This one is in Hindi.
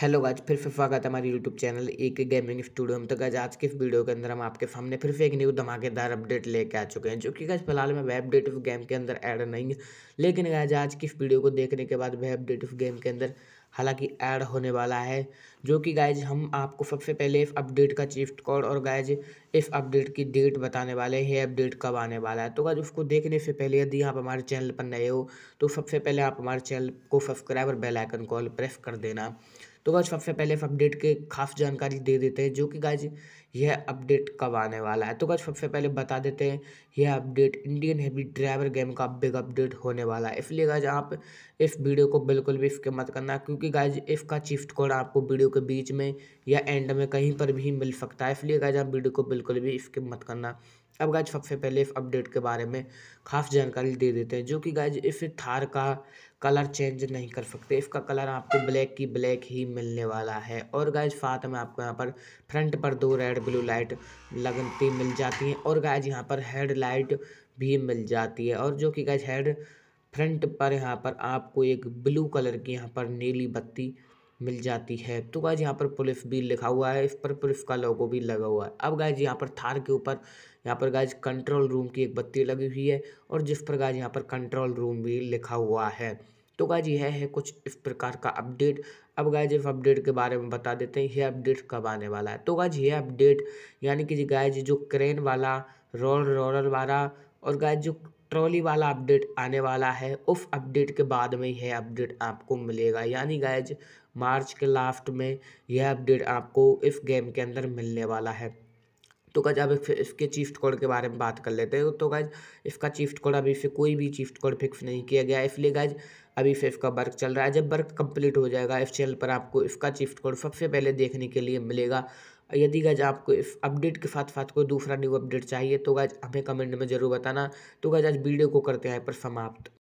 हेलो गाज फिर से स्वागत है हमारे यूट्यूब चैनल एक गेमिंग स्टूडियो में तो गाज आज के इस वीडियो के अंदर हम आपके सामने फिर से एक न्यू धमाकेदार अपडेट लेके आ चुके हैं जो कि गाज फिलहाल में वह अपडेट उस गेम के अंदर ऐड नहीं है लेकिन गाज आज की इस वीडियो को देखने के बाद वह अपडेट उस गेम के अंदर हालांकि ऐड होने वाला है जो कि गायज हम आपको सबसे पहले इस अपडेट का चिफ्ट कॉड और गायज इस अपडेट की डेट बताने वाले हैं अपडेट कब आने वाला है तो गाइज उसको देखने से पहले यदि आप हमारे चैनल पर नए हो तो सबसे पहले आप हमारे चैनल को सब्सक्राइब और बेल आइकन कॉल प्रेस कर देना तो गाइज सबसे पहले इस अपडेट के खास जानकारी दे देते हैं जो कि गाइज यह अपडेट कब आने वाला है तो गाइज सबसे पहले बता देते हैं यह update Indian heavy driver game का बिग अपडेट होने वाला है इसलिए गाइज आप इस वीडियो को बिल्कुल भी इसके मत करना क्योंकि गाइज इसका चिफ्ट कोड आपको वीडियो के बीच में या एंड में कहीं पर भी मिल सकता है इसलिए गाइज आप वीडियो को बिल्कुल भी इसके मत करना अब गाइज सबसे पहले इस अपडेट के बारे में खास जानकारी दे देते हैं जो कि गाइज इस थार का कलर चेंज नहीं कर सकते इसका कलर आपको ब्लैक की ब्लैक ही मिलने वाला है और गाइज साथ में आपको यहाँ पर फ्रंट पर दो रेड ब्लू लाइट लगती मिल जाती हैं और गाइज यहाँ पर हेड लाइट भी मिल जाती है और जो कि गाइज हेड फ्रंट पर यहाँ पर आपको एक ब्लू कलर की यहाँ पर नीली बत्ती मिल जाती है तो गाइज यहाँ पर पुलिस भी लिखा हुआ है इस पर पुलिस का लोगो भी लगा हुआ है अब गाइज यहाँ पर थार के ऊपर यहाँ पर गाइज कंट्रोल रूम की एक बत्ती लगी हुई है और जिस पर गाइज यहाँ पर कंट्रोल रूम भी लिखा हुआ है तो गाइज यह है कुछ इस प्रकार का अपडेट अब गाइज इस अपडेट के बारे में बता देते हैं यह अपडेट कब आने वाला है तो गाइज यह अपडेट यानी कि गाइज जो क्रेन वाला रोल रोलर वाला और गाइज जो ट्रॉली वाला अपडेट आने वाला है उस अपडेट के बाद में यह अपडेट आपको मिलेगा यानी गायज मार्च के लास्ट में यह अपडेट आपको इस गेम के अंदर मिलने वाला है तो गज अब इसके चीफ्ट कोड के बारे में बात कर लेते हैं तो गज इसका चीफ्ट कोड अभी से कोई भी चीफ्ट कोड फिक्स नहीं किया गया इसलिए गज अभी से इसका वर्क चल रहा है जब वर्क कंप्लीट हो जाएगा इस चैनल पर आपको इसका चीफ्ट कोड सबसे पहले देखने के लिए मिलेगा यदि गज आपको इस अपडेट के साथ साथ कोई दूसरा न्यू अपडेट चाहिए तो गज हमें कमेंट में ज़रूर बताना तो गज आज वीडियो को करते हैं पर समाप्त